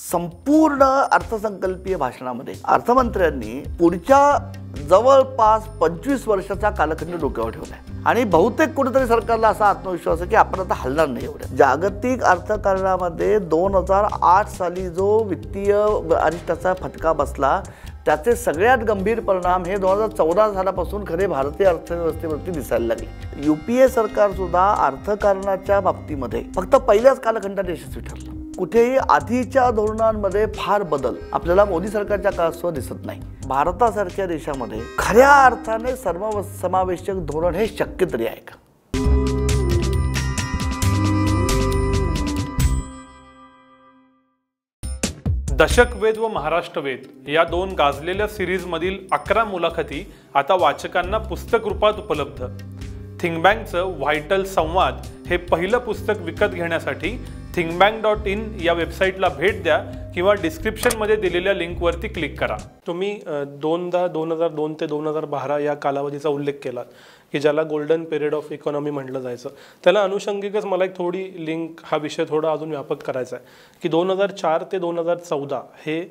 संपूर्ण अर्थसंकल्पीय भाषणामध्ये अर्थमंत्र्यांनी पुढच्या जवळपास पंचवीस वर्षाचा कालखंड डोक्यावर ठेवला आणि बहुतेक कुठेतरी सरकारला असा आत्मविश्वास आहे की आपण आता हलणार नाही एवढं जागतिक अर्थकारणामध्ये दोन हजार आठ साली जो वित्तीय अनिष्टाचा फटका बसला त्याचे सगळ्यात गंभीर परिणाम हे दोन हजार चौदा सालापासून खरे भारतीय अर्थव्यवस्थेवरती दिसायला लागले युपीए सरकार सुद्धा अर्थकारणाच्या बाबतीमध्ये फक्त पहिल्याच कालखंडात यशस्वी ठरला कुठेही आधीच्या धोरणांमध्ये फार बदल आपल्याला मोदी सरकारच्या काळात दिसत नाही भारतासारख्या देशामध्ये खऱ्या अर्थाने सर्व समावेशक धोरण हे शक्य तरी आहे का दशकवेद व महाराष्ट्र वेद या दोन गाजलेल्या सिरीज मधील अकरा मुलाखती आता वाचकांना पुस्तक रूपात उपलब्ध थिंगबँगचं व्हायटल संवाद हे पहिलं पुस्तक विकत घेण्यासाठी थिंगबँग डॉट इन या वेबसाईटला भेट द्या किंवा डिस्क्रिप्शनमध्ये दिलेल्या लिंकवरती क्लिक करा तुम्ही दोनदा दोन हजार दोन ते दोन हजार बारा या कालावधीचा उल्लेख केला की ज्याला गोल्डन पिरियड ऑफ इकॉनॉमी म्हटलं जायचं त्याला अनुषंगिकच मला एक थोडी लिंक हा विषय थोडा अजून व्यापक करायचा आहे की दोन हजार चार ते दोन हजार चौदा हे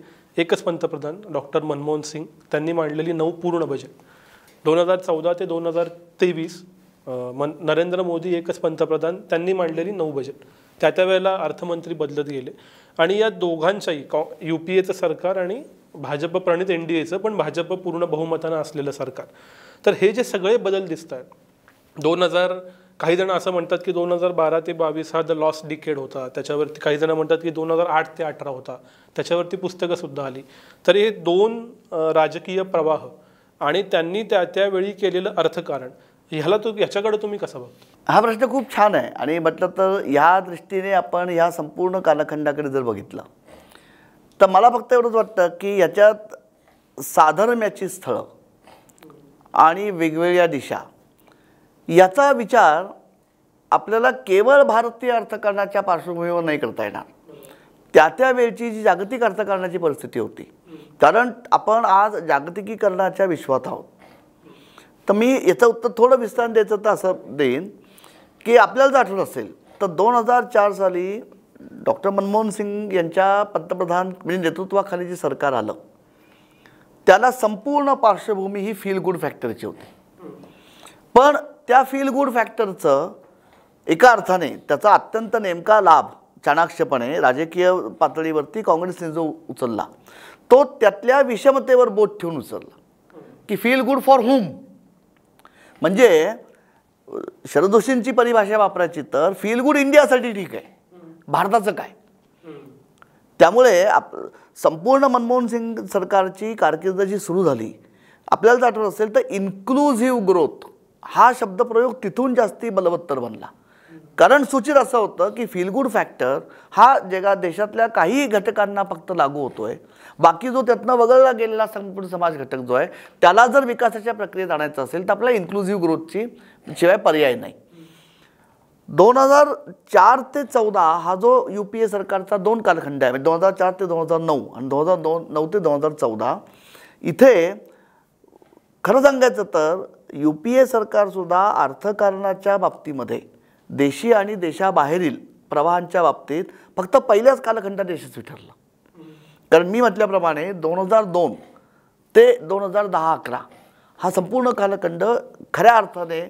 एकच पंतप्रधान डॉक्टर मनमोहन सिंग त्यांनी मांडलेली नऊ पूर्ण बजेट दोन हजार चौदा ते दोन हजार तेवीस मन नरेंद्र मोदी एकच पंतप्रधान त्यांनी मांडलेली नऊ बजेट त्या वेळेला अर्थमंत्री बदलत गेले आणि या दोघांच्याही कॉ यू पी एचं सरकार आणि भाजप प्रणित एन डी एचं पण भाजप पूर्ण बहुमतानं असलेलं सरकार तर हे जे सगळे बदल दिसत आहेत दोन हजार काही जण असं म्हणतात की दोन हजार बारा ते बावीस हा द लॉस्ट डिकेड होता त्याच्यावरती काही जण म्हणतात की दोन हजार आठ ते अठरा होता त्याच्यावरती पुस्तकंसुद्धा आली तर हे दोन राजकीय प्रवाह आणि त्यांनी त्या त्यावेळी केलेलं अर्थकारण ह्याला तू ह्याच्याकडे तुम्ही कसा बघतो हा प्रश्न खूप छान आहे आणि म्हटलं तर ह्या दृष्टीने आपण ह्या संपूर्ण कालखंडाकडे जर बघितलं तर मला फक्त एवढंच वाटतं की ह्याच्यात साधर्म्याची स्थळं आणि वेगवेगळ्या दिशा याचा विचार आपल्याला केवळ भारतीय अर्थकारणाच्या पार्श्वभूमीवर नाही करता येणार त्या त्या वेळची जी जागतिक अर्थकारणाची परिस्थिती होती कारण आपण आज जागतिकीकरणाच्या विश्वात आहोत तर मी याचं उत्तर थोडं विस्तार द्यायचं तर असं देईन की आपल्याला जर आठवत असेल तर दोन हजार चार साली डॉक्टर मनमोहन सिंग यांच्या पंतप्रधान म्हणजे नेतृत्वाखाली जे सरकार आलं त्याला संपूर्ण पार्श्वभूमी ही फील गुड फॅक्टरची होती पण त्या फील गुड फॅक्टरचं एका अर्थाने त्याचा अत्यंत नेमका लाभ चाणाक्षपणे राजकीय पातळीवरती काँग्रेसने जो उचलला तो त्यातल्या विषमतेवर बोट ठेवून उचलला की फील गुड फॉर होम म्हणजे शरद जोशींची परिभाषा वापरायची तर फील गुड इंडियासाठी ठीक आहे भारताचं काय त्यामुळे आप संपूर्ण मनमोहन सिंग सरकारची कारकिर्द जी सुरू झाली आपल्याला आठवत असेल तर इन्क्लुझिव्ह ग्रोथ हा शब्दप्रयोग तिथून जास्ती बलवत्तर बनला कारण सूचित असं होतं की फील गुड फॅक्टर हा जगा देशातल्या काही घटकांना फक्त लागू होतो आहे बाकी जो त्यातनं वगळला गेलेला संपूर्ण समाज घटक जो आहे त्याला जर विकासाच्या प्रक्रियेत आणायचं असेल तर आपल्या इन्क्लुझिव्ह ग्रोथची शिवाय पर्याय नाही दोन हजार चार ते चौदा हा जो यू पी ए सरकारचा दोन कालखंड आहे म्हणजे दोन हजार चार ते दोन हजार नऊ आणि दोन हजार दोन नऊ ते दोन हजार चौदा इथे खरं सांगायचं तर यू पी ए सरकारसुद्धा अर्थकारणाच्या बाबतीमध्ये देशी आणि देशाबाहेरील प्रवाहांच्या बाबतीत फक्त पहिल्याच कालखंडात यशस्वी ठरला कारण मी म्हटल्याप्रमाणे दोन हजार दोन ते दोन हजार दहा अकरा हा संपूर्ण कालखंड खऱ्या अर्थाने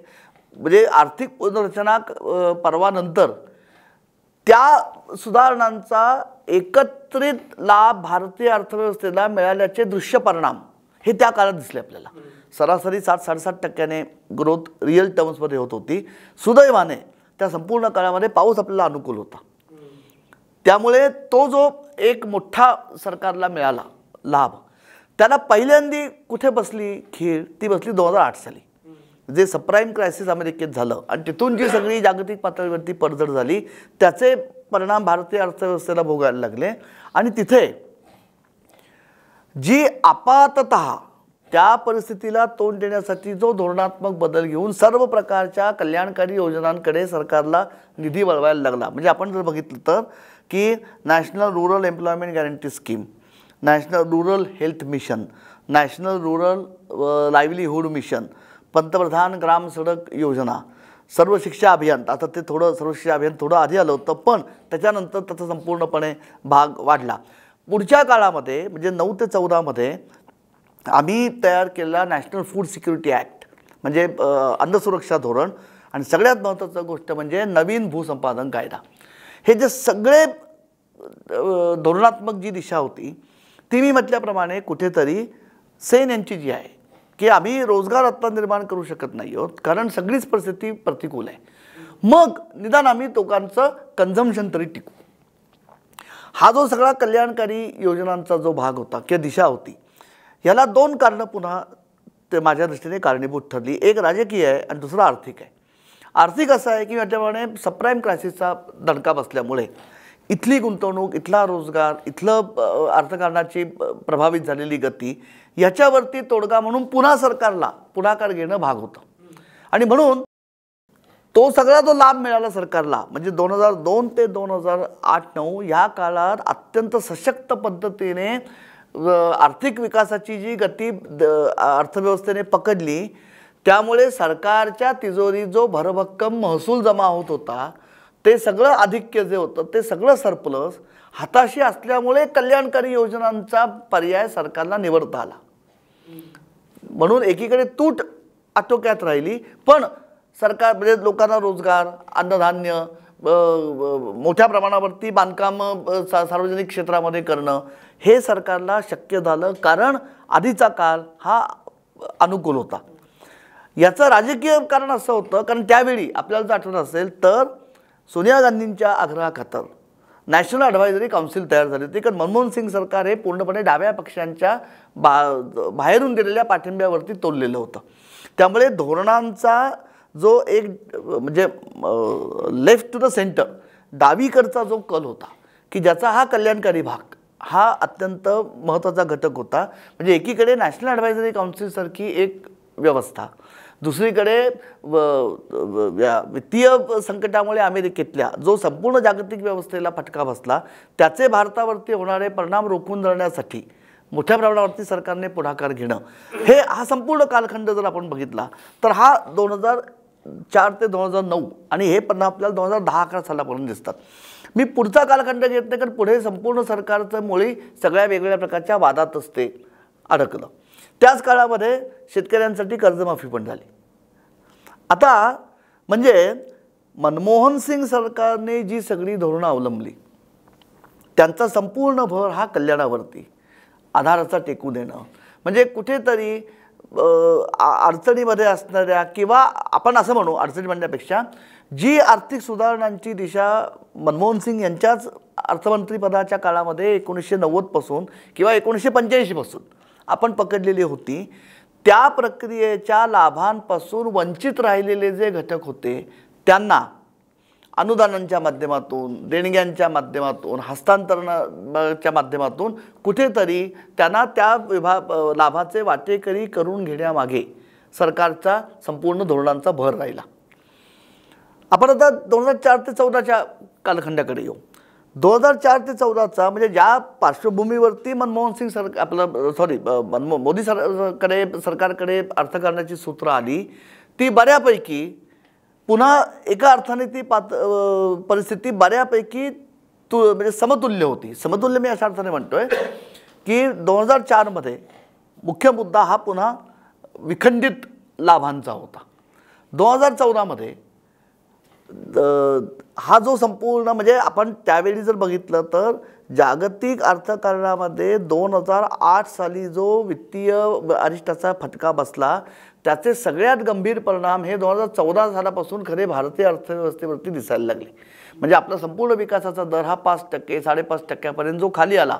म्हणजे आर्थिक पुनर्रचना पर्वानंतर त्या सुधारणांचा एकत्रित लाभ भारतीय अर्थव्यवस्थेला मिळाल्याचे दृश्य परिणाम हे त्या काळात दिसले आपल्याला सरासरी सात साडेसात टक्क्याने ग्रोथ रिअल टर्म्समध्ये होत होती सुदैवाने त्या संपूर्ण काळामध्ये पाऊस आपल्याला अनुकूल होता त्यामुळे तो जो एक मोठा सरकारला मिळाला लाभ त्याला पहिल्यांदी कुठे बसली खीळ ती बसली दोन हजार आठ साली जे सप्राईम क्रायसिस अमेरिकेत झालं आणि तिथून जी सगळी जागतिक पातळीवरती पडझड झाली त्याचे परिणाम भारतीय अर्थव्यवस्थेला भोगायला लागले आणि तिथे जी आपातत त्या परिस्थितीला तोंड देण्यासाठी जो धोरणात्मक बदल घेऊन सर्व प्रकारच्या कल्याणकारी योजनांकडे सरकारला निधी वळवायला लागला म्हणजे आपण जर बघितलं तर की national rural employment guarantee scheme national rural health mission national rural livelihood mission पंतप्रधान ग्राम सडक योजना सर्व शिक्षा अभियान आता ते थोडं सर्व शिक्षा अभियान थोडं आधी आलं होतं पण त्याच्यानंतर त्याचा संपूर्णपणे भाग वाढला पुढच्या काळामध्ये म्हणजे नऊ ते चौदामध्ये आम्ही तयार केलेला नॅशनल फूड सिक्युरिटी ॲक्ट म्हणजे सुरक्षा धोरण आणि सगळ्यात महत्त्वाचं गोष्ट म्हणजे नवीन भूसंपादन कायदा हे जे सगळे धोरणात्मक जी दिशा होती ती मी म्हटल्याप्रमाणे कुठेतरी सेन यांची जी आहे की आम्ही रोजगार आत्ता निर्माण करू शकत नाही आहोत कारण सगळीच परिस्थिती प्रतिकूल आहे मग निदान आम्ही लोकांचं कन्झम्शन तरी टिकू हा जो सगळा कल्याणकारी योजनांचा जो भाग होता किंवा दिशा होती याला दोन कारणं पुन्हा ते माझ्या दृष्टीने कारणीभूत ठरली एक राजकीय आहे आणि दुसरं आर्थिक आहे आर्थिक असं आहे की याच्याप्रमाणे सप्राईम क्रायसिसचा दणका बसल्यामुळे इथली गुंतवणूक इथला रोजगार इथलं अर्थकारणाची प्रभावित झालेली गती याच्यावरती तोडगा म्हणून पुन्हा सरकारला पुढाकार घेणं भाग होतं आणि म्हणून तो सगळा जो लाभ मिळाला सरकारला म्हणजे दोन हजार दोन ते दोन हजार आठ नऊ या काळात अत्यंत सशक्त पद्धतीने आर्थिक विकासाची जी गती अर्थव्यवस्थेने पकडली त्यामुळे सरकारच्या तिजोरी जो भरभक्कम महसूल जमा होत होता ते सगळं आधिक्य जे होतं ते सगळं सरप्लस हाताशी असल्यामुळे कल्याणकारी योजनांचा पर्याय सरकारला निवडता आला म्हणून एकीकडे तूट आटोक्यात राहिली पण सरकार म्हणजे लोकांना रोजगार अन्नधान्य मोठ्या प्रमाणावरती बांधकाम सार्वजनिक क्षेत्रामध्ये करणं हे सरकारला शक्य झालं कारण आधीचा काल हा अनुकूल होता याचं राजकीय कारण असं होतं कारण त्यावेळी आपल्याला जर आठवत असेल तर सोनिया गांधींच्या आग्रहाखातर नॅशनल ॲडव्हायझरी काउन्सिल तयार झाली होती कारण मनमोहन सिंग सरकार हे पूर्णपणे डाव्या पक्षांच्या बाहेरून दिलेल्या पाठिंब्यावरती तोललेलं होतं त्यामुळे धोरणांचा जो एक म्हणजे लेफ्ट टू द सेंटर डावीकडचा जो कल होता की ज्याचा हा कल्याणकारी भाग हा अत्यंत महत्त्वाचा घटक होता म्हणजे एकीकडे नॅशनल ॲडवायझरी काउन्सिलसारखी एक व्यवस्था दुसरीकडे वित्तीय संकटामुळे अमेरिकेतल्या जो संपूर्ण जागतिक व्यवस्थेला फटका बसला त्याचे भारतावरती होणारे परिणाम रोखून धरण्यासाठी मोठ्या प्रमाणावरती सरकारने पुढाकार घेणं हे हा संपूर्ण कालखंड जर आपण बघितला तर हा दोन हजार चार ते दोन हजार नऊ आणि हे पण आपल्याला दोन हजार दहा अकरा सालापर्यंत दिसतात मी पुढचा कालखंड घेत नाही कारण पुढे संपूर्ण सरकारचं मुळी सगळ्या वेगवेगळ्या प्रकारच्या वादातच ते अडकलं त्याच काळामध्ये शेतकऱ्यांसाठी कर्जमाफी पण झाली आता म्हणजे मनमोहन सिंग सरकारने जी सगळी धोरणं अवलंबली त्यांचा संपूर्ण भर हा कल्याणावरती आधाराचा टेकू देणं म्हणजे कुठेतरी अडचणीमध्ये असणाऱ्या किंवा आपण असं म्हणू अडचणी म्हणण्यापेक्षा जी आर्थिक सुधारणांची दिशा मनमोहन सिंग यांच्याच अर्थमंत्रीपदाच्या काळामध्ये एकोणीसशे नव्वदपासून किंवा एकोणीसशे पंच्याऐंशीपासून आपण पकडलेली होती त्या प्रक्रियेच्या लाभांपासून वंचित राहिलेले जे घटक होते त्यांना अनुदानांच्या माध्यमातून देणग्यांच्या माध्यमातून हस्तांतरणाच्या माध्यमातून कुठेतरी त्यांना त्या विभाग लाभाचे वाटेकरी करून घेण्यामागे सरकारचा संपूर्ण धोरणांचा भर राहिला आपण आता दोन हजार चार ते चौदाच्या कालखंडाकडे येऊ दोन हजार चार ते चौदाचा म्हणजे ज्या पार्श्वभूमीवरती मनमोहन सिंग सर आपलं सॉरी मनमो मोदी सरकडे सरकारकडे अर्थकारणाची करण्याची सूत्र आली ती बऱ्यापैकी पुन्हा एका अर्थाने ती पात परिस्थिती बऱ्यापैकी तु म्हणजे समतुल्य होती समतुल्य मी अशा अर्थाने म्हणतो आहे की दोन हजार चारमध्ये मुख्य मुद्दा हा पुन्हा विखंडित लाभांचा होता दोन हजार चौदामध्ये हा जो संपूर्ण म्हणजे आपण त्यावेळी जर बघितलं तर जागतिक अर्थकारणामध्ये दोन हजार आठ साली जो वित्तीय अरिष्टाचा फटका बसला त्याचे सगळ्यात गंभीर परिणाम हे दोन हजार चौदा सालापासून खरे भारतीय अर्थव्यवस्थेवरती दिसायला लागले म्हणजे आपला संपूर्ण विकासाचा दर हा पाच टक्के साडेपाच टक्क्यापर्यंत जो खाली आला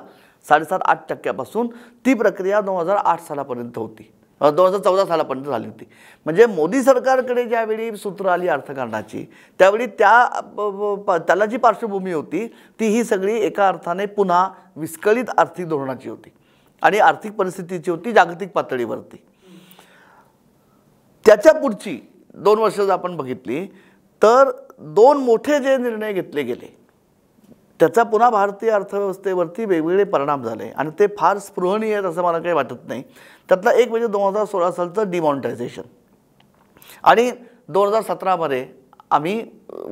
साडेसात आठ टक्क्यापासून ती प्रक्रिया दोन हजार आठ सालापर्यंत होती दोन हजार चौदा सालापर्यंत झाली होती म्हणजे मोदी सरकारकडे ज्यावेळी सूत्र आली अर्थकारणाची त्यावेळी त्या त्याला जी पार्श्वभूमी होती ती ही सगळी एका अर्थाने पुन्हा विस्कळीत आर्थिक धोरणाची होती आणि आर्थिक परिस्थितीची होती जागतिक पातळीवरती त्याच्या पुढची दोन वर्ष जर आपण बघितली तर दोन मोठे जे निर्णय घेतले गेले त्याचा पुन्हा भारतीय अर्थव्यवस्थेवरती वेगवेगळे परिणाम झाले आणि ते फार स्पृहणीय आहेत असं मला काही वाटत नाही त्यातला एक म्हणजे दोन हजार सोळा सालचं डिमॉनिटायझेशन आणि दोन हजार सतरामध्ये आम्ही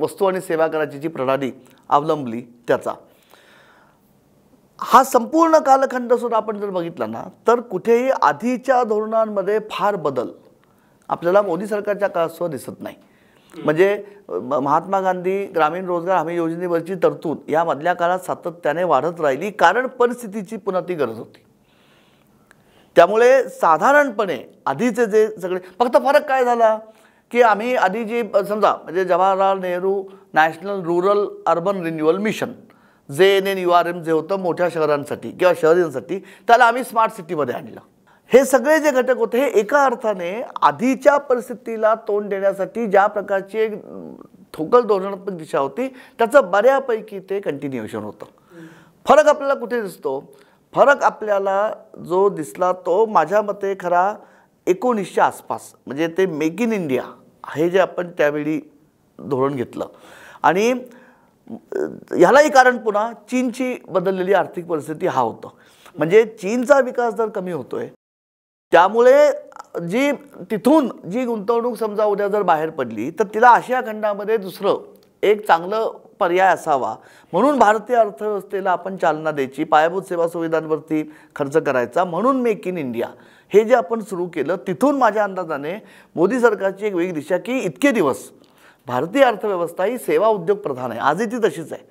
वस्तू आणि सेवा कराची जी प्रणाली अवलंबली त्याचा हा संपूर्ण कालखंड सुद्धा आपण जर बघितला ना तर कुठेही आधीच्या धोरणांमध्ये फार बदल आपल्याला मोदी सरकारच्या काळात दिसत नाही म्हणजे महात्मा गांधी ग्रामीण रोजगार हमी योजनेवरची तरतूद या मधल्या काळात सातत्याने वाढत राहिली कारण परिस्थितीची पुन्हा ती गरज होती त्यामुळे साधारणपणे आधीचे जे सगळे फक्त फरक काय झाला की आम्ही आधी जी समजा म्हणजे Jawaharlal Nehru national rural urban renewal mission J N N U R M जे होतं मोठ्या शहरांसाठी किंवा शहरींसाठी त्याला आम्ही स्मार्ट सिटीमध्ये आणलं हे सगळे जे घटक होते हे एका अर्थाने आधीच्या परिस्थितीला तोंड देण्यासाठी ज्या प्रकारची एक थोकल धोरणात्मक दिशा होती त्याचं बऱ्यापैकी ते कंटिन्युएशन होतं फरक आपल्याला कुठे दिसतो फरक आपल्याला जो दिसला तो माझ्या मते खरा एकोणीसच्या आसपास म्हणजे ते मेक इन इंडिया हे जे आपण त्यावेळी धोरण घेतलं आणि ह्यालाही कारण पुन्हा चीनची बदललेली आर्थिक परिस्थिती हा होतं म्हणजे चीनचा विकास दर कमी होतोय त्यामुळे जी तिथून जी गुंतवणूक समजा उद्या जर बाहेर पडली तर तिला आशिया खंडामध्ये दुसरं एक चांगलं पर्याय असावा म्हणून भारतीय अर्थव्यवस्थेला आपण चालना द्यायची पायाभूत सेवा सुविधांवरती खर्च करायचा म्हणून मेक इन इंडिया हे जे आपण सुरू केलं तिथून माझ्या अंदाजाने मोदी सरकारची एक वेगळी दिशा की इतके दिवस भारतीय अर्थव्यवस्था ही सेवा उद्योग प्रधान आहे आजही ती तशीच आहे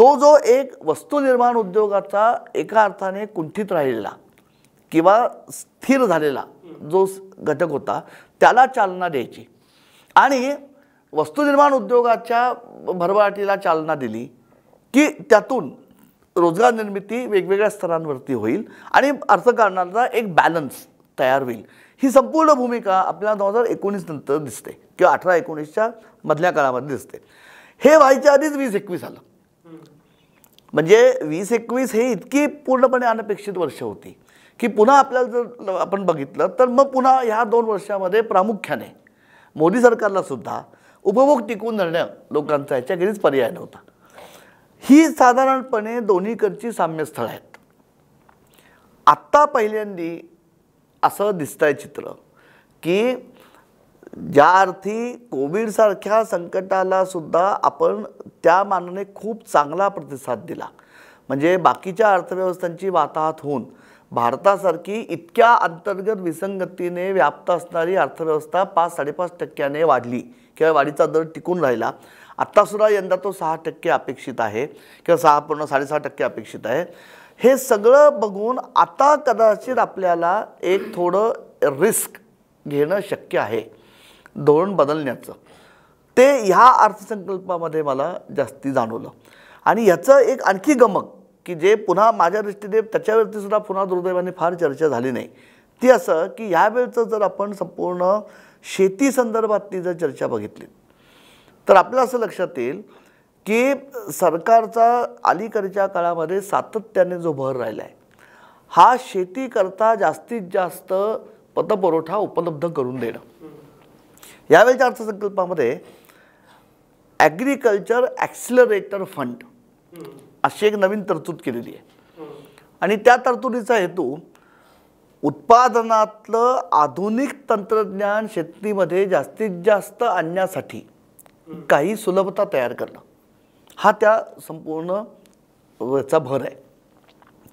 तो जो एक वस्तू निर्माण उद्योगाचा एका अर्थाने कुंठित राहिलेला किंवा स्थिर झालेला जो घटक होता त्याला चालना द्यायची आणि वस्तुनिर्माण उद्योगाच्या भरभराटीला चालना दिली की त्यातून रोजगार निर्मिती वेगवेगळ्या स्तरांवरती होईल आणि अर्थकारणाचा एक बॅलन्स तयार होईल ही संपूर्ण भूमिका आपल्याला दोन हजार एकोणीस नंतर दिसते किंवा अठरा एकोणीसच्या मधल्या काळामध्ये दिसते हे व्हायच्या आधीच वीस एकवीस आलं म्हणजे वीस एकवीस हे इतकी पूर्णपणे अनपेक्षित वर्ष होती की पुन्हा आपल्याला जर आपण बघितलं तर मग पुन्हा ह्या दोन वर्षामध्ये प्रामुख्याने मोदी सरकारलासुद्धा उपभोग टिकवून धरणं लोकांचा घरीच पर्याय नव्हता ही साधारणपणे दोन्हीकडची साम्यस्थळं आहेत आत्ता पहिल्यांदी असं दिसतंय चित्र की ज्या अर्थी कोविडसारख्या संकटाला सुद्धा आपण त्या मानाने खूप चांगला प्रतिसाद दिला म्हणजे बाकीच्या अर्थव्यवस्थांची वाताहत होऊन भारतासारखी इतक्या अंतर्गत विसंगतीने व्याप्त असणारी अर्थव्यवस्था पाच साडेपाच टक्क्याने वाढली किंवा वाढीचा दर टिकून राहिला आत्तासुद्धा यंदा तो सहा टक्के अपेक्षित आहे किंवा सहा पूर्ण साडेसहा टक्के अपेक्षित आहे हे सगळं बघून आता कदाचित आपल्याला एक थोडं रिस्क घेणं शक्य आहे धोरण बदलण्याचं ते ह्या अर्थसंकल्पामध्ये मला जास्ती जाणवलं आणि ह्याचं एक आणखी गमक की जे पुन्हा माझ्या दृष्टीने त्याच्यावरती सुद्धा पुन्हा दुर्दैवाने फार चर्चा झाली नाही ती असं की ह्यावेळचं जर आपण संपूर्ण शेती संदर्भातली जर चर्चा बघितली तर आपल्याला असं लक्षात येईल की सरकारचा अलीकडच्या काळामध्ये सातत्याने जो भर राहिला आहे हा शेतीकरता जास्तीत जास्त पतपुरवठा उपलब्ध करून देणं यावेळच्या अर्थसंकल्पामध्ये ॲग्रिकल्चर ॲक्सिलरेटर फंड अशी एक नवीन तरतूद केलेली आहे आणि त्या तरतुदीचा हेतू उत्पादनातलं आधुनिक तंत्रज्ञान शेतीमध्ये जास्तीत जास्त आणण्यासाठी काही सुलभता तयार करणं हा त्या संपूर्ण चा भर आहे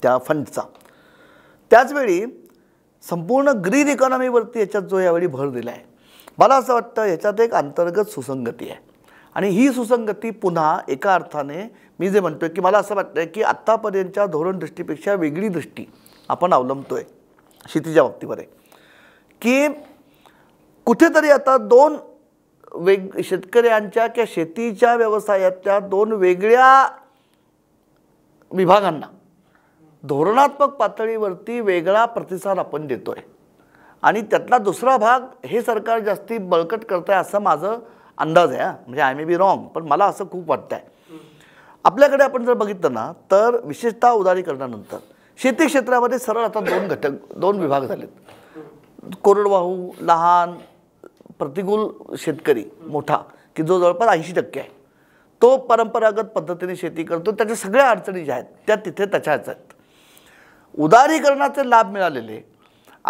त्या फंडचा त्याचवेळी संपूर्ण ग्रीन इकॉनॉमीवरती याच्यात जो यावेळी भर दिला आहे मला असं वाटतं याच्यात एक अंतर्गत सुसंगती आहे आणि ही सुसंगती पुन्हा एका अर्थाने मी जे म्हणतो आहे की मला असं वाटतं आहे की आत्तापर्यंतच्या धोरण दृष्टीपेक्षा वेगळी दृष्टी आपण अवलंबतो आहे शेतीच्या बाबतीमध्ये की कुठेतरी आता दोन वेग शेतकऱ्यांच्या किंवा शेतीच्या व्यवसायातल्या दोन वेगळ्या विभागांना धोरणात्मक पातळीवरती वेगळा प्रतिसाद आपण देतो आहे आणि त्यातला दुसरा भाग हे सरकार जास्ती बळकट करत आहे असं माझं अंदाज आहे म्हणजे आय मे बी रॉंग पण मला असं खूप वाटतं आहे आपल्याकडे आपण जर बघितलं ना तर विशेषतः उदारीकरणानंतर शेती क्षेत्रामध्ये सरळ आता दोन घटक दोन विभाग झालेत कोरडवाहू लहान प्रतिकूल शेतकरी मोठा की जो जवळपास ऐंशी टक्के आहे तो परंपरागत पद्धतीने शेती करतो त्याच्या सगळ्या अडचणी ज्या आहेत त्या तिथे तशाच आहेत उदारीकरणाचे लाभ मिळालेले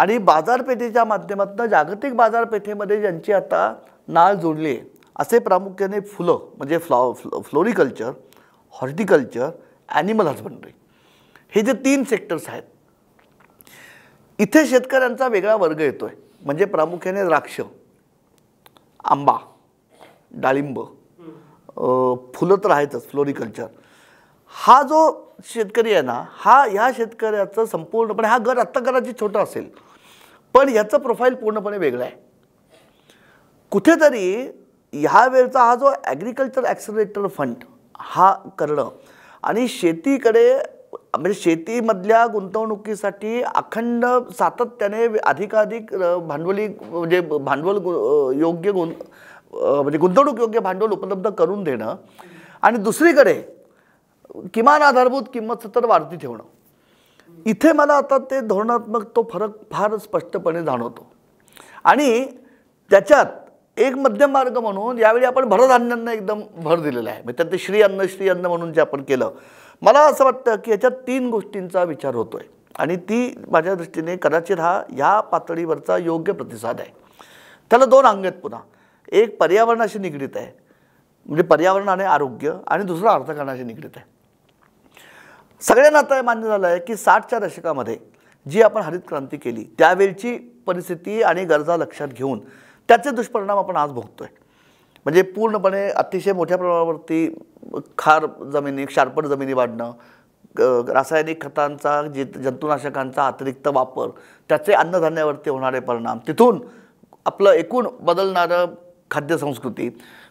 आणि बाजारपेठेच्या माध्यमातून जागतिक बाजारपेठेमध्ये ज्यांची आता नाळ जोडली आहे असे प्रामुख्याने फुलं म्हणजे फ्लॉ फ्लोरिकल्चर हॉर्टिकल्चर ॲनिमल हजबंड्री हे जे तीन सेक्टर्स आहेत इथे शेतकऱ्यांचा वेगळा वर्ग येतो आहे म्हणजे प्रामुख्याने द्राक्ष आंबा डाळिंब फुलं तर आहेतच फ्लोरिकल्चर हा जो शेतकरी आहे ना हा ह्या शेतकऱ्याचं संपूर्णपणे हा घर आत्ता घराची छोटा असेल पण ह्याचं प्रोफाईल पूर्णपणे वेगळं आहे कुठेतरी ह्या वेळचा हा जो ॲग्रिकल्चर ॲक्सिलेटर फंड हा करणं आणि शेतीकडे म्हणजे शेतीमधल्या गुंतवणुकीसाठी अखंड सातत्याने अधिकाधिक भांडवली म्हणजे भांडवल योग्य गुं म्हणजे गुंतवणूक योग्य भांडवल उपलब्ध करून देणं आणि दुसरीकडे किमान आधारभूत किंमत सतत वाढती ठेवणं इथे मला आता ते धोरणात्मक तो फरक फार स्पष्टपणे जाणवतो आणि त्याच्यात एक मध्यम मार्ग म्हणून यावेळी आपण भरधान्यांना एकदम भर दिलेला आहे म्हणजे त्यात ते श्री अन्न श्री अन्न म्हणून जे आपण केलं मला असं वाटतं की याच्यात तीन गोष्टींचा विचार होतो आहे आणि ती माझ्या दृष्टीने कदाचित हा या पातळीवरचा योग्य प्रतिसाद आहे त्याला दोन अंग आहेत पुन्हा एक पर्यावरणाशी निगडीत आहे म्हणजे पर्यावरण आणि आरोग्य आणि दुसरं अर्थकारणाशी निगडीत आहे सगळ्यांना आता मान्य झालं आहे की साठच्या दशकामध्ये जी आपण हरित क्रांती केली त्यावेळची परिस्थिती आणि गरजा लक्षात घेऊन त्याचे दुष्परिणाम आपण आज भोगतो आहे म्हणजे पूर्णपणे अतिशय मोठ्या प्रमाणावरती खार जमिनी क्षारपट जमिनी वाढणं रासायनिक खतांचा जे जंतुनाशकांचा अतिरिक्त वापर त्याचे अन्नधान्यावरती होणारे परिणाम तिथून आपलं एकूण बदलणारं खाद्यसंस्कृती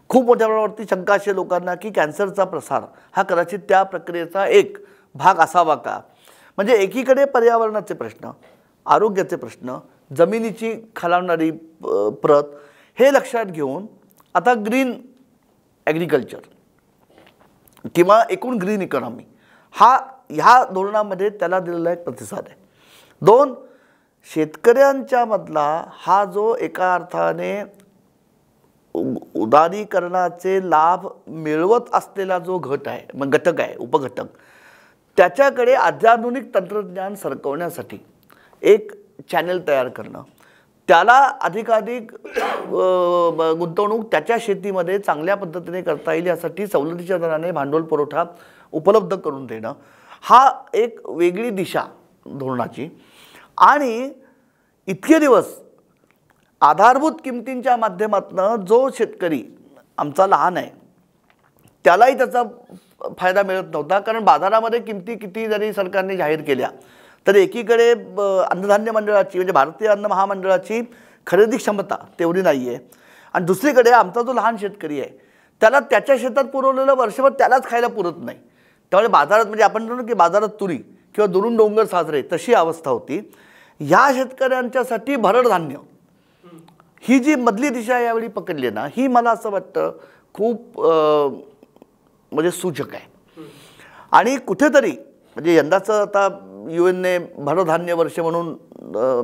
खूप मोठ्या प्रमाणावरती शंका अशी लोकांना की कॅन्सरचा प्रसार हा कदाचित त्या प्रक्रियेचा एक भाग असावा का म्हणजे एकीकडे पर्यावरणाचे प्रश्न आरोग्याचे प्रश्न जमिनीची खालावणारी प्रत हे लक्षात घेऊन आता ग्रीन ॲग्रिकल्चर किंवा एकूण ग्रीन इकॉनॉमी हा ह्या धोरणामध्ये त्याला दिलेला एक प्रतिसाद आहे दोन शेतकऱ्यांच्या मधला हा जो एका अर्थाने उदारीकरणाचे लाभ मिळवत असलेला जो घट आहे मग घटक आहे उपघटक त्याच्याकडे अत्याधुनिक तंत्रज्ञान सरकवण्यासाठी एक चॅनल तयार करणं त्याला अधिकाधिक गुंतवणूक त्याच्या शेतीमध्ये चांगल्या पद्धतीने करता येईल यासाठी सवलतीच्या दराने भांडवल पुरवठा उपलब्ध करून देणं हा एक वेगळी दिशा धोरणाची आणि इतके दिवस आधारभूत किमतींच्या माध्यमातून जो शेतकरी आमचा लहान आहे त्यालाही त्याचा फायदा मिळत नव्हता कारण बाजारामध्ये किमती किती जरी सरकारने जाहीर केल्या तर एकीकडे अन्नधान्य मंडळाची म्हणजे भारतीय अन्न महामंडळाची खरेदी क्षमता तेवढी नाही आहे आणि दुसरीकडे आमचा जो लहान शेतकरी आहे त्याला त्याच्या शेतात पुरवलेलं वर्षभर त्यालाच खायला पुरत नाही त्यामुळे बाजारात म्हणजे आपण म्हणतो की बाजारात तुरी किंवा दुरून डोंगर साजरे तशी अवस्था होती ह्या शेतकऱ्यांच्यासाठी भरडधान्य ही जी मधली दिशा यावेळी पकडली ना ही मला असं वाटतं खूप म्हणजे सूचक आहे आणि कुठेतरी म्हणजे यंदाचं आता यू एनने भरधान्य वर्ष म्हणून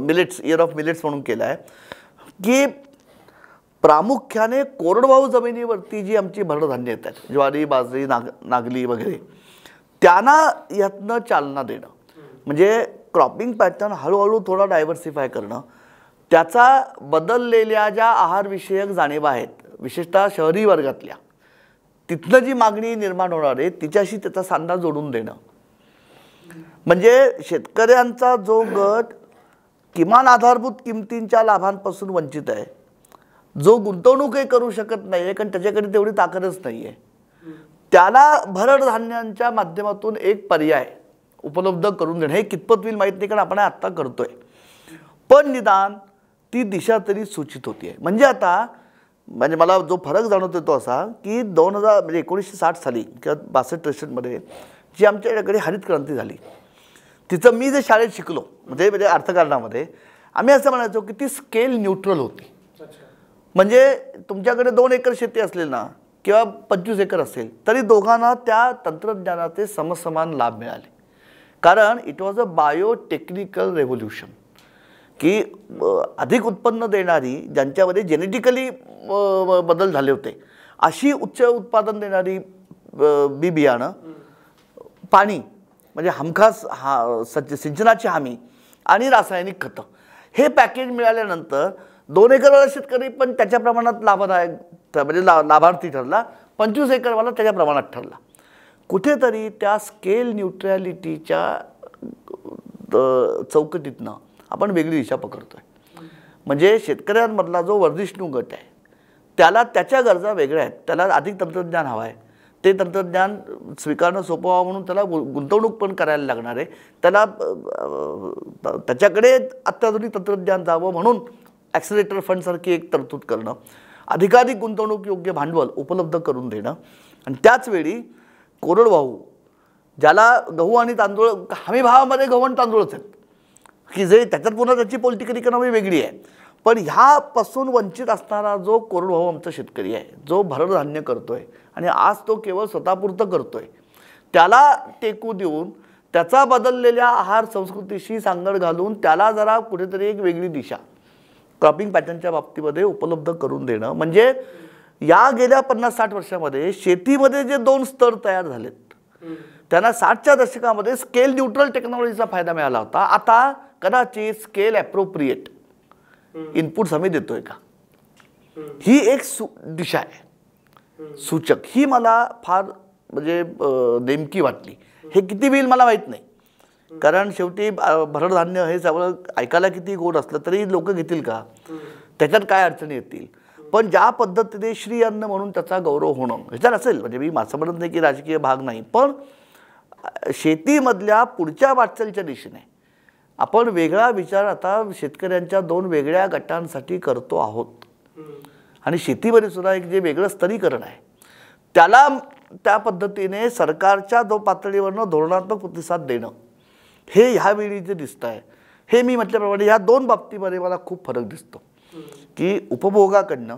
मिलेट्स इयर ऑफ मिलेट्स म्हणून केलं आहे की प्रामुख्याने कोरडवाहू जमिनीवरती जी आमची भरडधान्य येतात ज्वारी बाजरी नाग नागली वगैरे त्यांना यातनं चालना देणं म्हणजे क्रॉपिंग पॅटर्न हळूहळू थोडा डायव्हर्सिफाय करणं त्याचा बदललेल्या ज्या आहारविषयक जाणीवा आहेत विशेषतः शहरी वर्गातल्या तिथनं जी मागणी निर्माण होणार आहे तिच्याशी त्याचा सांधा जोडून देणं म्हणजे शेतकऱ्यांचा जो गट किमान आधारभूत किमतींच्या लाभांपासून वंचित आहे जो गुंतवणूकही करू शकत नाही आहे कारण त्याच्याकडे तेवढी ताकदच नाही आहे त्याला भरड धान्यांच्या माध्यमातून एक पर्याय उपलब्ध करून देणं हे कितपत होईल माहीत नाही कारण आपण आत्ता करतोय पण निदान ती दिशा तरी सूचित होती आहे म्हणजे आता म्हणजे मला जो फरक जाणवतो तो असा की दोन हजार म्हणजे एकोणीसशे साठ साली किंवा बासष्ट त्रेसष्टमध्ये जी आमच्याकडे हरित क्रांती झाली तिचं मी जे शाळेत शिकलो म्हणजे म्हणजे अर्थकारणामध्ये आम्ही असं म्हणायचो की ती स्केल न्यूट्रल होती म्हणजे तुमच्याकडे दोन एकर शेती असेल ना किंवा पंचवीस एकर असेल तरी दोघांना त्या तंत्रज्ञानाचे समसमान लाभ मिळाले कारण it was a biotechnical revolution की अधिक उत्पन्न देणारी ज्यांच्यामध्ये जेनेटिकली बदल झाले होते अशी उच्च उत्पादन देणारी बी बियाणं पाणी म्हणजे हमखास हा सच सिंचनाची हमी आणि रासायनिक खतं हे पॅकेज मिळाल्यानंतर दोन एकरवाला शेतकरी पण त्याच्या प्रमाणात लाभदायक म्हणजे ला लाभार्थी ठरला पंचवीस एकरवाला त्याच्या प्रमाणात ठरला कुठेतरी त्या स्केल न्यूट्रॅलिटीच्या चौकटीतनं आपण वेगळी दिशा पकडतो आहे म्हणजे शेतकऱ्यांमधला जो वर्धिष्णू गट आहे त्याला त्याच्या गरजा वेगळ्या आहेत त्याला अधिक तंत्रज्ञान हवं आहे ते तंत्रज्ञान स्वीकारणं सोपं व्हावं म्हणून त्याला गुंतवणूक पण करायला लागणार आहे त्याला त्याच्याकडे अत्याधुनिक तंत्रज्ञान जावं म्हणून ॲक्सिलेटर फंडसारखी एक तरतूद करणं अधिकाधिक गुंतवणूक योग्य भांडवल उपलब्ध करून देणं आणि त्याचवेळी कोरडवाहू ज्याला गहू आणि तांदूळ हमीभावामध्ये भावामध्ये आणि तांदूळच आहेत की जे त्याच्यात पुन्हा त्याची पॉलिटिकल इकॉनॉमी वेगळी आहे पण ह्यापासून वंचित असणारा जो कोरडभाऊ आमचा शेतकरी आहे जो भरडधान्य करतो आहे आणि आज तो केवळ स्वतःपुरतं करतो आहे त्याला टेकू देऊन त्याचा बदललेल्या आहार संस्कृतीशी सांगड घालून त्याला जरा कुठेतरी एक वेगळी दिशा क्रॉपिंग पॅटर्नच्या बाबतीमध्ये उपलब्ध करून देणं म्हणजे या गेल्या पन्नास साठ वर्षामध्ये शेतीमध्ये जे दोन स्तर तयार झालेत त्यांना साठच्या दशकामध्ये स्केल न्यूट्रल टेक्नॉलॉजीचा फायदा मिळाला होता आता कदाचित स्केल ॲप्रोप्रिएट इनपुट्स आम्ही देतोय का ही एक सु दिशा आहे सूचक ही मला फार म्हणजे नेमकी वाटली हे किती होईल मला माहीत नाही कारण शेवटी भरडधान्य हे सगळं ऐकायला किती गोड असलं तरी लोक घेतील का त्याच्यात काय अडचणी येतील पण ज्या पद्धतीने श्री अन्न म्हणून त्याचा गौरव होणं ह्याच्यात असेल म्हणजे मी माझं म्हणत नाही की राजकीय भाग नाही पण शेतीमधल्या पुढच्या वाटचालीच्या दिशेने आपण वेगळा विचार आता शेतकऱ्यांच्या दोन वेगळ्या गटांसाठी करतो आहोत आणि शेतीमध्ये सुद्धा एक जे वेगळं स्तरीकरण आहे त्याला त्या पद्धतीने सरकारच्या जो पातळीवरनं धोरणात्मक प्रतिसाद देणं हे ह्यावेळी जे दिसतंय आहे हे मी म्हटल्याप्रमाणे ह्या दोन बाबतीमध्ये मला खूप फरक दिसतो की उपभोगाकडनं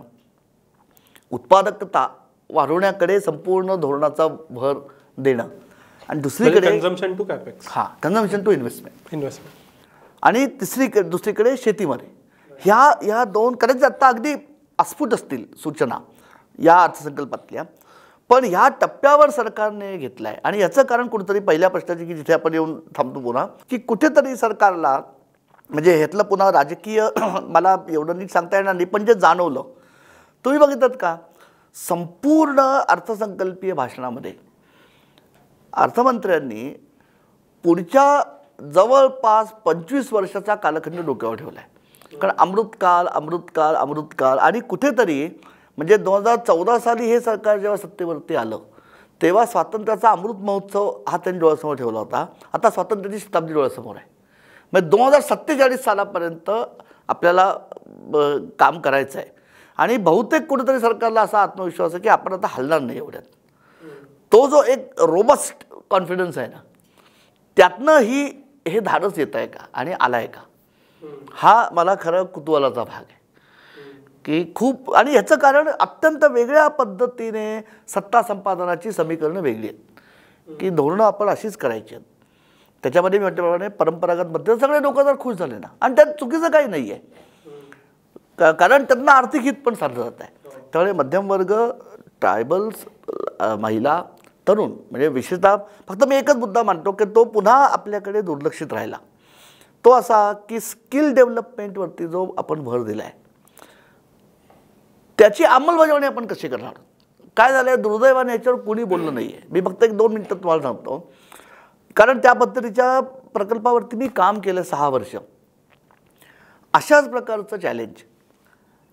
उत्पादकता वाढवण्याकडे संपूर्ण धोरणाचा भर देणं आणि दुसरीकडे कन्झम्पन टू कॅपेक्स हां कन्झम्पन टू इन्व्हेस्टमेंट इन्व्हेस्टमेंट आणि तिसरीकडे दुसरीकडे शेतीमध्ये ह्या ह्या दोन कदाचित आत्ता अगदी अस्फुट असतील सूचना या अर्थसंकल्पातल्या पण ह्या टप्प्यावर सरकारने घेतला आहे आणि याचं कारण कुठेतरी पहिल्या प्रश्नाची की जिथे आपण येऊन थांबतो पुन्हा की कुठेतरी सरकारला म्हणजे ह्यातलं पुन्हा राजकीय मला एवढं नीट सांगता येणार नाही पण जे जाणवलं तुम्ही बघितलं का संपूर्ण अर्थसंकल्पीय भाषणामध्ये अर्थमंत्र्यांनी पुढच्या जवळपास पंचवीस वर्षाचा कालखंड डोक्यावर ठेवला आहे कारण अमृतकाल अमृतकाल अमृतकाल आणि कुठेतरी म्हणजे दोन हजार चौदा साली हे सरकार जेव्हा सत्तेवरती आलं तेव्हा स्वातंत्र्याचा अमृत महोत्सव हा त्यांनी डोळ्यासमोर ठेवला होता आता स्वातंत्र्याची शताब्दी डोळ्यासमोर आहे म्हणजे दोन हजार सत्तेचाळीस सालापर्यंत आपल्याला काम करायचं आहे आणि बहुतेक कुठेतरी सरकारला असा आत्मविश्वास आहे की आपण आता हलणार नाही एवढ्यात तो जो एक रोबस्ट कॉन्फिडन्स आहे ना त्यातनं ही हे धाडस येत आहे का आणि आला आहे का हा मला खरं कुतूहलाचा भाग आहे की खूप आणि ह्याचं कारण अत्यंत वेगळ्या पद्धतीने सत्ता संपादनाची समीकरणं वेगळी आहेत की धोरणं आपण अशीच करायची आहेत त्याच्यामध्ये मी म्हटल्याप्रमाणे परंपरागत मध्य सगळे लोक जर खुश झाले ना आणि त्यात चुकीचं काही नाही आहे कारण त्यांना आर्थिक हित पण साधलं जात आहे त्यामुळे मध्यमवर्ग ट्रायबल्स महिला तरुण म्हणजे विशेषतः फक्त मी एकच मुद्दा मानतो की तो पुन्हा आपल्याकडे दुर्लक्षित राहिला तो असा की स्किल डेव्हलपमेंटवरती जो आपण भर दिला आहे त्याची अंमलबजावणी आपण कशी करणार काय झालं आहे दुर्दैवाने याच्यावर कुणी बोललं नाही आहे मी फक्त एक दोन मिनटं तुम्हाला सांगतो कारण त्या पद्धतीच्या प्रकल्पावरती मी काम केलं सहा वर्ष अशाच प्रकारचं चॅलेंज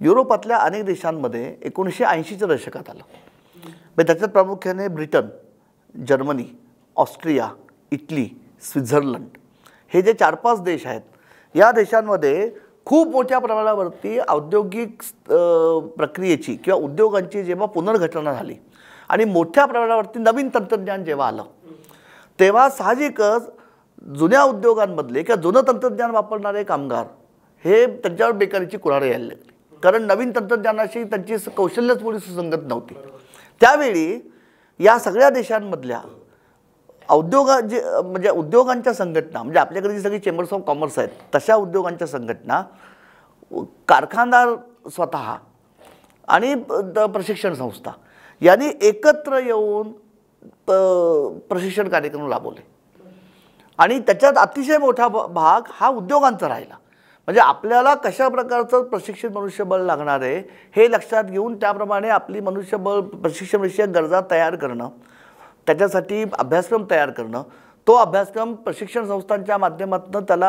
युरोपातल्या अनेक देशांमध्ये एकोणीसशे ऐंशीच्या दशकात आलं मग त्याच्यात प्रामुख्याने Britain Germany Austria Italy Switzerland हे जे चार पाच देश आहेत या देशांमध्ये खूप मोठ्या प्रमाणावरती औद्योगिक प्रक्रियेची किंवा उद्योगांची जेव्हा पुनर्घटना झाली आणि मोठ्या प्रमाणावरती नवीन तंत्रज्ञान जेव्हा आलं तेव्हा साहजिकच जुन्या उद्योगांमधले किंवा जुनं तंत्रज्ञान वापरणारे कामगार हे त्यांच्यावर बेकारीची कुऱ्हाड यायला लागली कारण नवीन तंत्रज्ञानाशी त्यांची कौशल्यच पुढे सुसंगत नव्हती त्यावेळी या सगळ्या देशांमधल्या औद्योग जे म्हणजे उद्योगांच्या संघटना म्हणजे आपल्याकडे जी सगळी चेंबर्स ऑफ कॉमर्स आहेत तशा उद्योगांच्या संघटना कारखानदार स्वत आणि प्रशिक्षण संस्था यांनी एकत्र येऊन प्रशिक्षण कार्यक्रम राबवले आणि त्याच्यात अतिशय मोठा भाग हा उद्योगांचा राहिला म्हणजे आपल्याला कशा प्रकारचं प्रशिक्षित मनुष्यबळ लागणार आहे हे लक्षात घेऊन त्याप्रमाणे आपली मनुष्यबळ प्रशिक्षणविषयक गरजा तयार करणं त्याच्यासाठी अभ्यासक्रम तयार करणं तो अभ्यासक्रम प्रशिक्षण संस्थांच्या माध्यमातून त्याला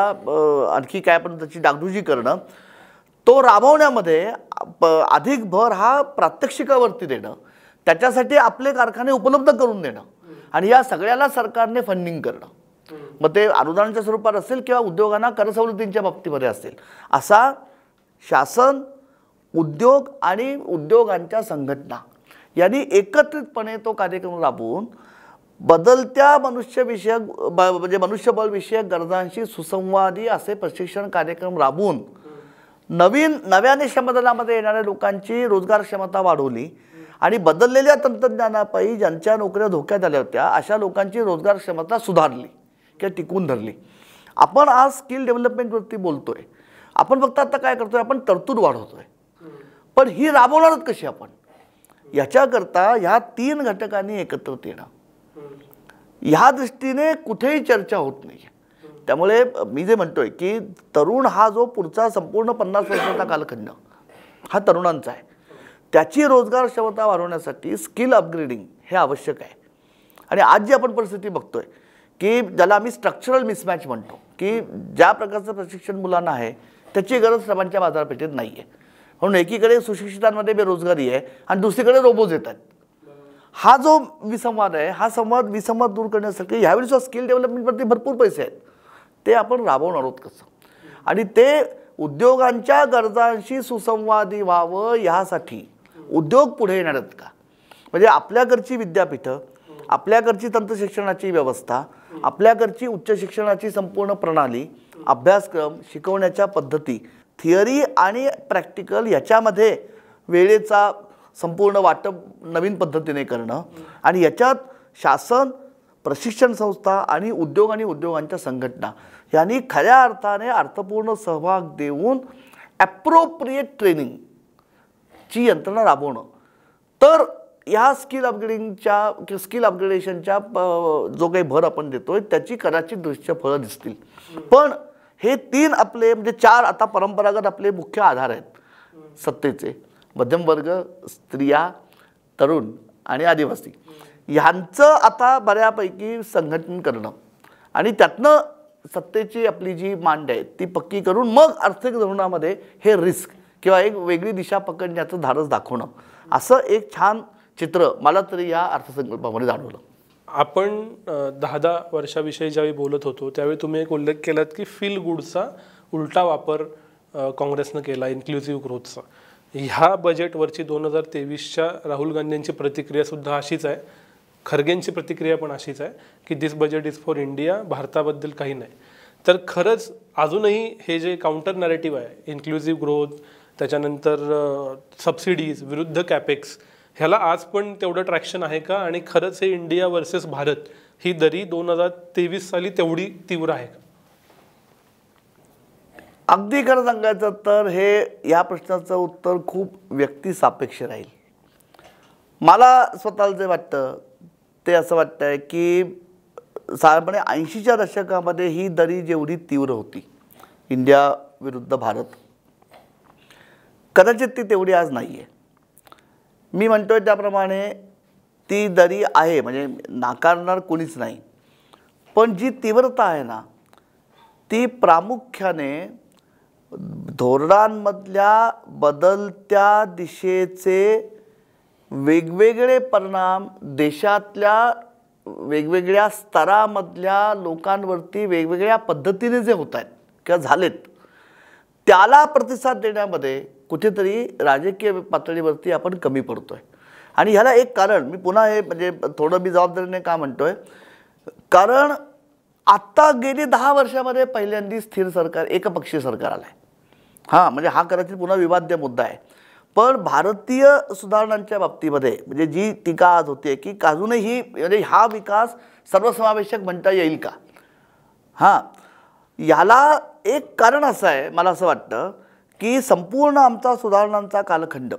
आणखी काय पण त्याची डागडुजी करणं तो राबवण्यामध्ये अधिक भर हा प्रात्यक्षिकावरती देणं त्याच्यासाठी आपले कारखाने उपलब्ध करून देणं आणि या सगळ्याला सरकारने फंडिंग करणं मग ते अनुदानाच्या स्वरूपात असेल किंवा उद्योगांना करसवलतींच्या बाबतीमध्ये असेल असा शासन उद्योग आणि उद्योगांच्या संघटना यांनी एकत्रितपणे तो कार्यक्रम राबवून बदलत्या मनुष्यविषयक ब म्हणजे मनुष्यबळविषयक गरजांशी सुसंवादी असे प्रशिक्षण कार्यक्रम राबवून नवीन नव्याने शमदलामध्ये येणाऱ्या लोकांची रोजगार क्षमता वाढवली आणि बदललेल्या तंत्रज्ञानापायी ज्यांच्या नोकऱ्या धोक्यात आल्या होत्या अशा लोकांची रोजगार क्षमता सुधारली किंवा टिकवून धरली आपण आज स्किल डेव्हलपमेंटवरती बोलतो आहे आपण फक्त आता काय करतो आहे आपण तरतूद वाढवतो आहे पण ही राबवणारच कशी आपण याच्याकरता ह्या तीन घटकांनी एकत्र येणं ह्या दृष्टीने कुठेही चर्चा होत नाही त्यामुळे मी जे म्हणतोय की तरुण हा जो पुढचा संपूर्ण पन्नास वर्षाचा कालखंड हा तरुणांचा आहे त्याची रोजगार क्षमता वाढवण्यासाठी स्किल अपग्रेडिंग हे आवश्यक आहे आणि आज जी आपण परिस्थिती बघतोय की ज्याला आम्ही स्ट्रक्चरल मिसमॅच म्हणतो की ज्या प्रकारचं प्रशिक्षण मुलांना आहे त्याची गरज श्रमांच्या बाजारपेठेत नाही आहे म्हणून एकीकडे सुशिक्षितांमध्ये बेरोजगारी आहे आणि दुसरीकडे रोबोज येतात हा जो विसंवाद आहे हा संवाद विसंवाद दूर करण्यासाठी ह्यावेळी सुद्धा स्किल डेव्हलपमेंटवरती भरपूर पैसे आहेत ते आपण राबवणार आहोत कसं आणि ते उद्योगांच्या गरजांशी सुसंवादी व्हावं ह्यासाठी उद्योग पुढे येणार आहेत का म्हणजे आपल्याकडची विद्यापीठं आपल्याकडची तंत्रशिक्षणाची व्यवस्था आपल्याकडची उच्च शिक्षणाची संपूर्ण प्रणाली अभ्यासक्रम शिकवण्याच्या पद्धती थिअरी आणि प्रॅक्टिकल याच्यामध्ये वेळेचा संपूर्ण वाटप नवीन पद्धतीने करणं आणि याच्यात शासन प्रशिक्षण संस्था आणि उद्योग आणि उद्योगांच्या संघटना यांनी खऱ्या अर्थाने अर्थपूर्ण सहभाग देऊन ॲप्रोप्रिएट ट्रेनिंगची यंत्रणा राबवणं तर ह्या स्किल अपग्रेडिंगच्या स्किल अपग्रेडेशनच्या जो काही भर आपण देतोय त्याची कदाचित दृश्य फळं दिसतील पण हे तीन आपले म्हणजे चार आता परंपरागत आपले मुख्य आधार आहेत सत्तेचे मध्यमवर्ग स्त्रिया तरुण आणि आदिवासी ह्यांचं आता बऱ्यापैकी संघटन करणं आणि त्यातनं सत्तेची आपली जी मांड आहे ती पक्की करून मग आर्थिक धोरणामध्ये हे रिस्क किंवा एक वेगळी दिशा पकडण्याचं धाडस दाखवणं असं एक छान चित्र मला तरी या अर्थसंकल्पामध्ये जाणवलं आपण दहा दहा वर्षाविषयी ज्यावेळी बोलत होतो त्यावेळी तुम्ही एक उल्लेख केलात की फील गुडचा उलटा वापर काँग्रेसनं केला इन्क्लुझिव्ह ग्रोथचा ह्या बजेटवरची दोन हजार तेवीसच्या राहुल गांधींची प्रतिक्रियासुद्धा अशीच आहे खरगेंची प्रतिक्रिया पण अशीच आहे की this budget is for India भारताबद्दल काही नाही तर खरंच अजूनही हे जे काउंटर नॅरेटिव्ह आहे इन्क्लुझिव्ह ग्रोथ त्याच्यानंतर सबसिडीज विरुद्ध कॅपेक्स ह्याला आज पण तेवढं ट्रॅक्शन आहे का आणि खरंच हे इंडिया वर्सेस भारत ही दरी दोन हजार तेवीस साली तेवढी तीव्र आहे का अगदी खरं सांगायचं तर हे या प्रश्नाचं उत्तर खूप व्यक्तिसापेक्ष राहील मला स्वतःला जे वाटतं ते असं वाटतं आहे की साधारणपणे ऐंशीच्या दशकामध्ये ही दरी जेवढी तीव्र होती इंडिया विरुद्ध भारत कदाचित ती तेवढी आज नाही आहे मी म्हणतो आहे त्याप्रमाणे ती दरी आहे म्हणजे नाकारणार कोणीच नाही पण जी तीव्रता आहे ना ती प्रामुख्याने धोरणांमधल्या बदलत्या दिशेचे वेगवेगळे परिणाम देशातल्या वेगवेगळ्या स्तरामधल्या लोकांवरती वेगवेगळ्या पद्धतीने जे होत आहेत किंवा झालेत त्याला प्रतिसाद देण्यामध्ये कुठेतरी राजकीय पातळीवरती आपण कमी पडतो आहे आणि ह्याला एक कारण मी पुन्हा हे म्हणजे थोडं मी जबाबदारीने का म्हणतो आहे कारण आत्ता गेली दहा वर्षामध्ये पहिल्यांदा स्थिर सरकार एकपक्षीय सरकार आलं आहे हां म्हणजे हा कदाचित पुन्हा विवाद्य मुद्दा आहे पण भारतीय सुधारणांच्या बाबतीमध्ये म्हणजे जी टीका आज होते की अजूनही म्हणजे हा विकास सर्वसमावेशक म्हणता येईल का हां याला एक कारण असं आहे मला असं वाटतं की संपूर्ण आमचा सुधारणांचा कालखंड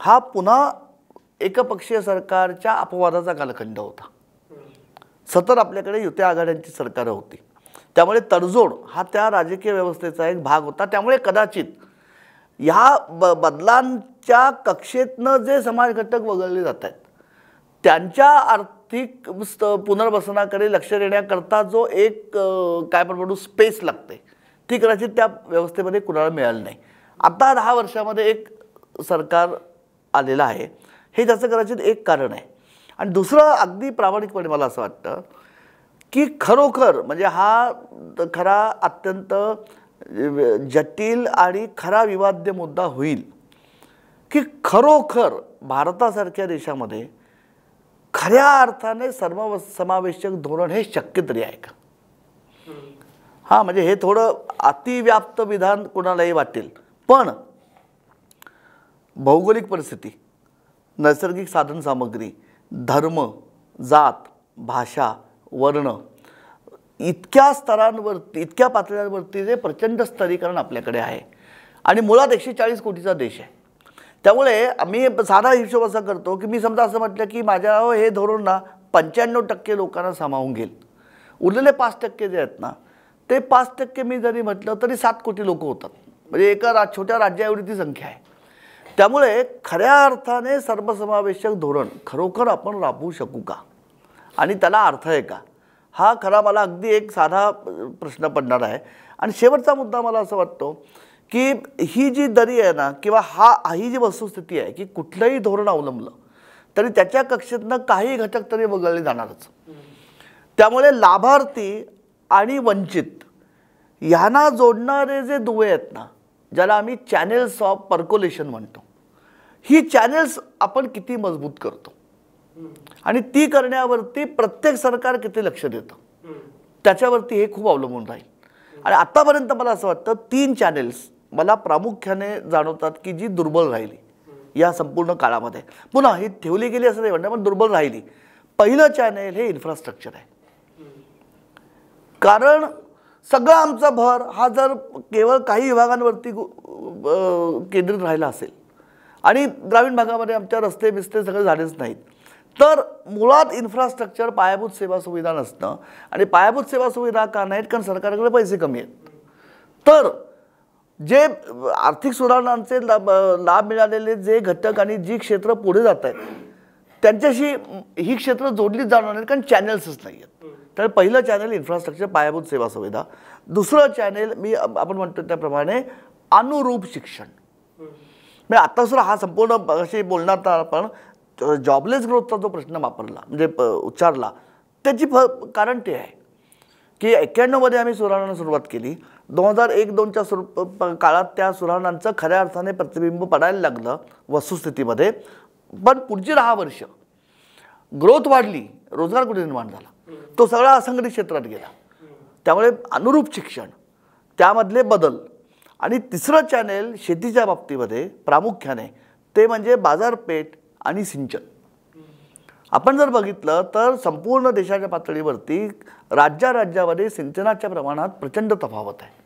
हा पुन्हा एकपक्षीय सरकारच्या अपवादाचा कालखंड होता सतत आपल्याकडे युत्या आघाड्यांची सरकारं होती त्यामुळे तडजोड हा त्या राजकीय व्यवस्थेचा एक भाग होता त्यामुळे कदाचित ह्या ब बदलांच्या कक्षेतनं जे समाजघटक वगळले जात आहेत त्यांच्या आर्थिक स्त पुनर्वसनाकडे लक्ष देण्याकरता जो एक काय म्हणू स्पेस लागते ती कदाचित त्या व्यवस्थेमध्ये कुणाला मिळाली नाही आता दहा वर्षामध्ये एक सरकार आलेलं आहे हे त्याचं कदाचित एक कारण आहे आणि दुसरं अगदी प्रामाणिकपणे मला असं वाटतं की खरोखर म्हणजे हा खरा अत्यंत जटिल आणि खरा विवाद्य मुद्दा होईल की खरोखर भारतासारख्या देशामध्ये खऱ्या अर्थाने सर्व समावेशक धोरण हे शक्य तरी आहे का हां म्हणजे हे थोडं अतिव्याप्त विधान कोणालाही वाटेल पण भौगोलिक परिस्थिती नैसर्गिक साधन सामग्री धर्म जात भाषा वर्ण इतक्या स्तरांवरती इतक्या पातळ्यांवरती जे प्रचंड स्तरीकरण आपल्याकडे आहे आणि मुळात एकशे चाळीस कोटीचा देश आहे त्यामुळे आम्ही साधा हिशोब असा करतो की मी समजा असं म्हटलं की माझ्या हे धोरण ना पंच्याण्णव टक्के लोकांना सामावून घेईल उरलेले पाच टक्के जे आहेत ना ते पाच टक्के मी जरी म्हटलं तरी सात कोटी लोक होतात म्हणजे एका राज छोट्या राज्याएवढी ती संख्या आहे त्यामुळे खऱ्या अर्थाने सर्वसमावेशक धोरण खरोखर आपण राबवू शकू का आणि त्याला अर्थ आहे का हा खरा मला अगदी एक साधा प्रश्न पडणार आहे आणि शेवटचा मुद्दा मला असं वाटतो की ही जी दरी आहे ना किंवा हा ही जी वस्तुस्थिती आहे की कुठलंही धोरण अवलंबलं तरी त्याच्या कक्षेतनं काही घटक तरी वगळले जाणारच त्यामुळे लाभार्थी आणि वंचित यांना जोडणारे जे दुवे आहेत ना ज्याला आम्ही चॅनेल्स ऑफ पर्कोलेशन म्हणतो ही चॅनेल्स आपण किती मजबूत करतो आणि ती करण्यावरती प्रत्येक सरकार किती लक्ष देतं त्याच्यावरती हे खूप अवलंबून राहील आणि आत्तापर्यंत मला असं वाटतं तीन चॅनेल्स मला प्रामुख्याने जाणवतात की जी दुर्बल राहिली या संपूर्ण काळामध्ये पुन्हा ही ठेवली गेली असं नाही म्हणणं पण दुर्बल राहिली पहिलं चॅनेल हे इन्फ्रास्ट्रक्चर आहे कारण सगळा आमचा भर हा जर केवळ काही विभागांवरती केंद्रित राहिला असेल आणि ग्रामीण भागामध्ये आमच्या रस्ते बिस्ते सगळे झालेच नाहीत तर मुळात इन्फ्रास्ट्रक्चर पायाभूत सेवा सुविधा नसणं आणि पायाभूत सेवा सुविधा का नाहीत कारण सरकारकडे पैसे कमी आहेत तर जे आर्थिक सुधारणांचे लाभ लाभ मिळालेले जे घटक आणि जी क्षेत्र पुढे जात आहेत त्यांच्याशी ही क्षेत्र जोडलीच जाणार नाहीत कारण चॅनल्सच नाही आहेत तर पहिलं चॅनल इन्फ्रास्ट्रक्चर पायाभूत सेवा सुविधा दुसरं चॅनेल मी आपण म्हणतो त्याप्रमाणे अनुरूप शिक्षण म्हणजे आता सुद्धा हा संपूर्ण अशी बोलणार तर आपण जॉबलेस ग्रोथचा जो प्रश्न वापरला म्हणजे उच्चारला त्याची फ कारण ते आहे की एक्क्याण्णवमध्ये आम्ही सुधारणांना सुरुवात केली दोन हजार एक दोनच्या सुरू काळात त्या सुधारणांचं खऱ्या अर्थाने प्रतिबिंब पडायला लागलं वस्तुस्थितीमध्ये पण पुढची दहा वर्ष ग्रोथ वाढली रोजगार कुठे निर्माण झाला तो सगळा असंघटित क्षेत्रात गेला त्यामुळे अनुरूप शिक्षण त्यामधले बदल आणि तिसरं चॅनेल शेतीच्या बाबतीमध्ये प्रामुख्याने ते म्हणजे बाजारपेठ आणि सिंचन आपण जर बघितलं तर संपूर्ण देशाच्या पातळीवरती राज्या राज्यामध्ये सिंचनाच्या प्रमाणात प्रचंड तफावत आहे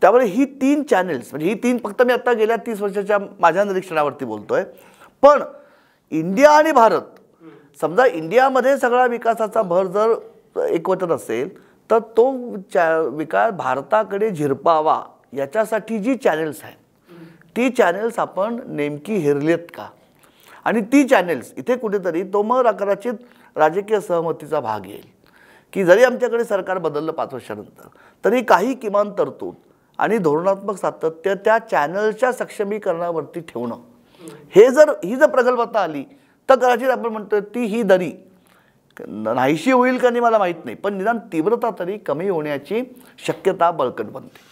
त्यामुळे ही तीन चॅनेल्स म्हणजे ही तीन फक्त मी आत्ता गेल्या तीस वर्षाच्या माझ्या निरीक्षणावरती बोलतो आहे पण इंडिया आणि भारत समजा इंडियामध्ये सगळा विकासाचा भर जर एकवटत असेल तर तो चॅ विकास भारताकडे झिरपावा याच्यासाठी जी चॅनेल्स आहेत ती चॅनेल्स आपण नेमकी हिरलेत का आणि ती चॅनेल्स इथे कुठेतरी तो मग कदाचित राजकीय सहमतीचा भाग येईल की जरी आमच्याकडे सरकार बदललं पाच वर्षानंतर तरी काही किमान तरतूद आणि धोरणात्मक सातत्य त्या चॅनलच्या सक्षमीकरणावरती ठेवणं हे जर ही जर प्रगल्भता आली तर कदाचित आपण म्हणतो ती ही दरी नाहीशी होईल का नाही मला माहीत नाही पण निदान तीव्रता तरी कमी होण्याची शक्यता बळकट बनते